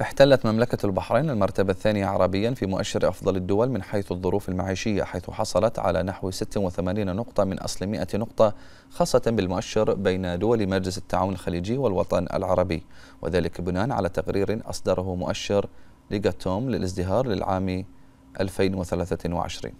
احتلت مملكة البحرين المرتبة الثانية عربيا في مؤشر أفضل الدول من حيث الظروف المعيشية حيث حصلت على نحو 86 نقطة من أصل 100 نقطة خاصة بالمؤشر بين دول مجلس التعاون الخليجي والوطن العربي وذلك بناء على تقرير أصدره مؤشر ليغاتوم للازدهار للعام 2023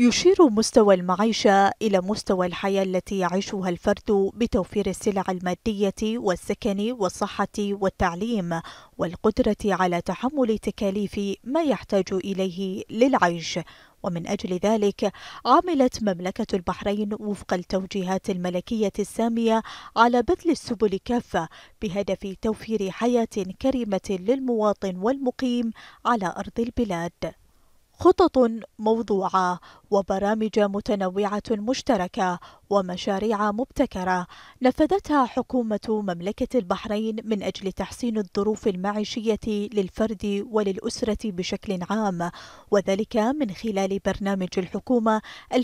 يشير مستوى المعيشة إلى مستوى الحياة التي يعيشها الفرد بتوفير السلع المادية والسكن والصحة والتعليم والقدرة على تحمل تكاليف ما يحتاج إليه للعيش ومن أجل ذلك عملت مملكة البحرين وفق التوجيهات الملكية السامية على بذل السبل كافة بهدف توفير حياة كريمة للمواطن والمقيم على أرض البلاد خطط موضوعة وبرامج متنوعة مشتركة ومشاريع مبتكرة نفذتها حكومة مملكة البحرين من أجل تحسين الظروف المعيشية للفرد وللأسرة بشكل عام وذلك من خلال برنامج الحكومة 2023-2026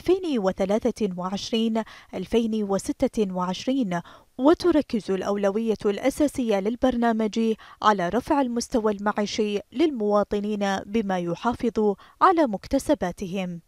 وتركز الأولوية الأساسية للبرنامج على رفع المستوى المعيشي للمواطنين بما يحافظ على مكتسباتهم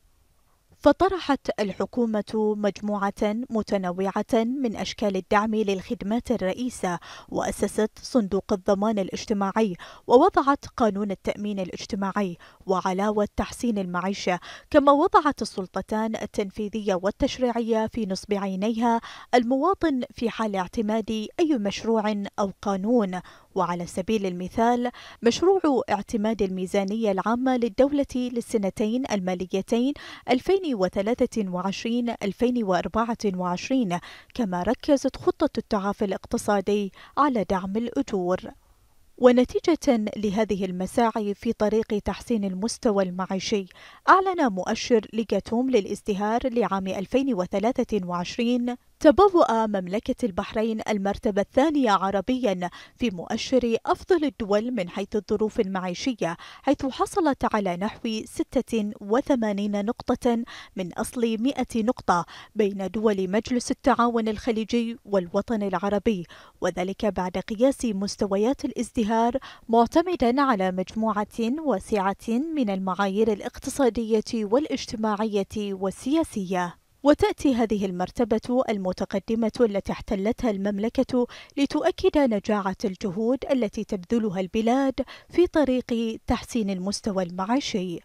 فطرحت الحكومة مجموعة متنوعة من أشكال الدعم للخدمات الرئيسة وأسست صندوق الضمان الاجتماعي ووضعت قانون التأمين الاجتماعي وعلاوة تحسين المعيشة كما وضعت السلطتان التنفيذية والتشريعية في نصب عينيها المواطن في حال اعتماد أي مشروع أو قانون وعلى سبيل المثال مشروع اعتماد الميزانية العامة للدولة للسنتين الماليتين 2023-2024 كما ركزت خطة التعافي الاقتصادي على دعم الأجور ونتيجة لهذه المساعي في طريق تحسين المستوى المعيشي، أعلن مؤشر لجاتوم للازدهار لعام 2023 تبوأ مملكة البحرين المرتبة الثانية عربيا في مؤشر أفضل الدول من حيث الظروف المعيشية حيث حصلت على نحو 86 نقطة من أصل 100 نقطة بين دول مجلس التعاون الخليجي والوطن العربي وذلك بعد قياس مستويات الازدهار معتمدا على مجموعة واسعة من المعايير الاقتصادية والاجتماعية والسياسية وتأتي هذه المرتبة المتقدمة التي احتلتها المملكة لتؤكد نجاعة الجهود التي تبذلها البلاد في طريق تحسين المستوى المعيشي